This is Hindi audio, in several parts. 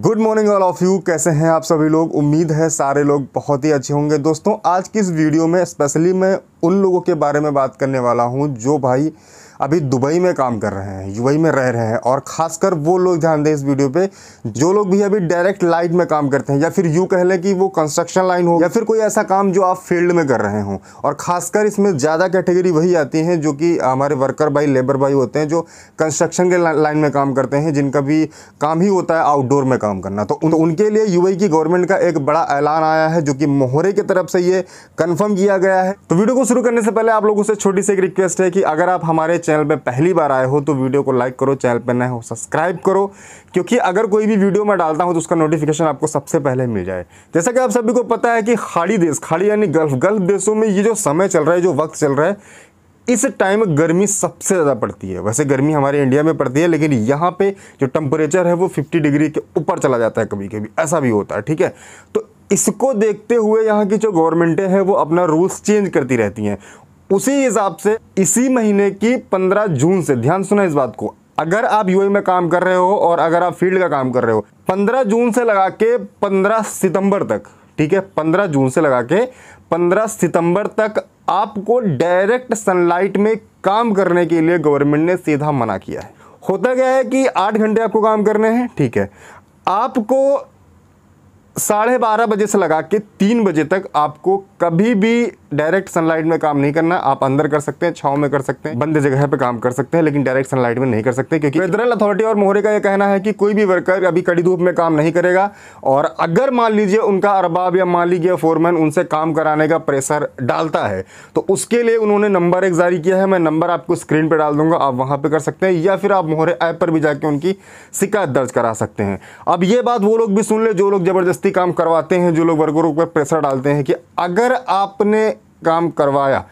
good morning all of you कैसे हैं आप सभी लोग उम्मीद है सारे लोग बहुत ही अच्छे होंगे दोस्तों आज की इस वीडियो में स्पेशली मैं उन लोगों के बारे में बात करने वाला हूं जो भाई अभी दुबई में काम कर रहे हैं दुबई में रह रहे हैं और ख़ासकर वो लोग ध्यान दें इस वीडियो पे जो लोग भी अभी डायरेक्ट लाइट में काम करते हैं या फिर यू कह लें कि वो कंस्ट्रक्शन लाइन हो या फिर कोई ऐसा काम जो आप फील्ड में कर रहे हों और ख़ासकर इसमें ज़्यादा कैटेगरी वही आती हैं जो कि हमारे वर्कर भाई लेबर भाई होते हैं जो कंस्ट्रक्शन के लाइन में काम करते हैं जिनका भी काम ही होता है आउटडोर में काम करना तो उनके लिए यू की गवर्नमेंट का एक बड़ा ऐलान आया है जो कि मोहरे की तरफ से ये कन्फर्म किया गया है तो वीडियो को शुरू करने से पहले आप लोगों से छोटी सी एक रिक्वेस्ट है कि अगर आप हमारे चैनल चैनल पर पहली बार आए हो तो वीडियो को लाइक करो चैनल पर नए हो सब्सक्राइब करो क्योंकि अगर कोई भी वीडियो मैं डालता हूँ तो उसका नोटिफिकेशन आपको सबसे पहले मिल जाए जैसा कि आप सभी को पता है कि खाड़ी देश खाड़ी यानी गल्फ गल्फ देशों में ये जो समय चल रहा है जो वक्त चल रहा है इस टाइम गर्मी सबसे ज़्यादा पड़ती है वैसे गर्मी हमारे इंडिया में पड़ती है लेकिन यहाँ पे जो टेम्परेचर है वो 50 डिग्री के ऊपर चला जाता है कभी कभी ऐसा भी होता है ठीक है तो इसको देखते हुए यहाँ की जो गवर्नमेंटें हैं वो अपना रूल्स चेंज करती रहती हैं उसी हिसाब से इसी महीने की 15 जून से ध्यान सुना इस बात को अगर आप यूए में काम कर रहे हो और अगर आप फील्ड का काम कर रहे हो 15 जून से लगा के 15 सितंबर तक ठीक है 15 जून से लगा के 15 सितंबर तक आपको डायरेक्ट सनलाइट में काम करने के लिए गवर्नमेंट ने सीधा मना किया है होता क्या है कि आठ घंटे आपको काम करने हैं ठीक है आपको साढ़े बारह बजे से लगा के तीन बजे तक आपको कभी भी डायरेक्ट सनलाइट में काम नहीं करना आप अंदर कर सकते हैं छाव में कर सकते हैं बंद जगह पे काम कर सकते हैं लेकिन डायरेक्ट सनलाइट में नहीं कर सकते क्योंकि फेडरल अथॉरिटी और मोहरे का यह कहना है कि कोई भी वर्कर अभी कड़ी धूप में काम नहीं करेगा और अगर मान लीजिए उनका अरबाब या मालिक या फोरमैन उनसे काम कराने का प्रेशर डालता है तो उसके लिए उन्होंने नंबर एक जारी किया है मैं नंबर आपको स्क्रीन पर डाल दूंगा आप वहाँ पर कर सकते हैं या फिर आप मोहरे ऐप पर भी जाके उनकी शिकायत दर्ज करा सकते हैं अब ये बात वो लोग भी सुन ले जो लोग जबरदस्त ज़बरदस्ती काम करवाते हैं जो लोग वर्गों पर प्रेशर डालते हैं कि अगर आपने काम करवाया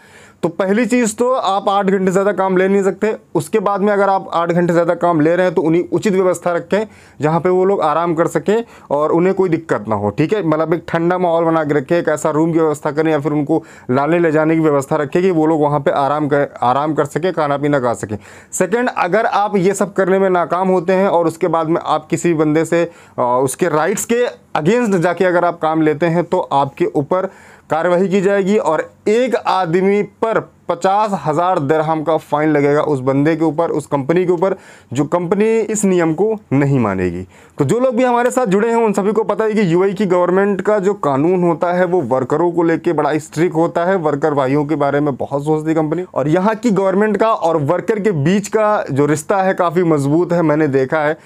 तो पहली चीज़ तो आप आठ घंटे ज़्यादा काम ले नहीं सकते उसके बाद में अगर आप आठ घंटे ज़्यादा काम ले रहे हैं तो उन्हें उचित व्यवस्था रखें जहाँ पे वो लोग आराम कर सकें और उन्हें कोई दिक्कत ना हो ठीक है मतलब एक ठंडा माहौल बना के रखें एक ऐसा रूम की व्यवस्था करें या फिर उनको लाने ले जाने की व्यवस्था रखें कि वो लोग वहाँ पर आराम कर आराम कर सकें खाना पीना खा सकें सेकेंड अगर आप ये सब करने में नाकाम होते हैं और उसके बाद में आप किसी बंदे से उसके राइट्स के अगेंस्ट जाके अगर आप काम लेते हैं तो आपके ऊपर कार्रवाई की जाएगी और एक आदमी पर पचास हज़ार दरहम का फ़ाइन लगेगा उस बंदे के ऊपर उस कंपनी के ऊपर जो कंपनी इस नियम को नहीं मानेगी तो जो लोग भी हमारे साथ जुड़े हैं उन सभी को पता है कि यूएई e की गवर्नमेंट का जो कानून होता है वो वर्करों को लेके बड़ा स्ट्रिक होता है वर्कर भाइयों के बारे में बहुत सोचती कंपनी और यहाँ की गवर्नमेंट का और वर्कर के बीच का जो रिश्ता है काफ़ी मजबूत है मैंने देखा है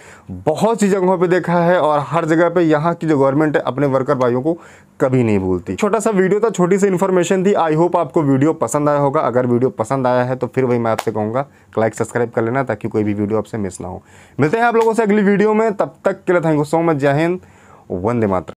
बहुत सी जगहों पर देखा है और हर जगह पर यहाँ की जो गवर्नमेंट है अपने वर्कर भाइयों को कभी नहीं भूलती छोटा सा वीडियो था छोटी सी इन्फॉर्मेशन थी आई होप आपको वीडियो पसंद आया होगा अगर वीडियो पसंद आया है तो फिर वही मैं आपसे कहूँगा लाइक सब्सक्राइब कर लेना ताकि कोई भी वीडियो आपसे मिस ना हो मिलते हैं आप लोगों से अगली वीडियो में तब तक के लिए थैंक यू सो मच जय हिंद वंदे मातर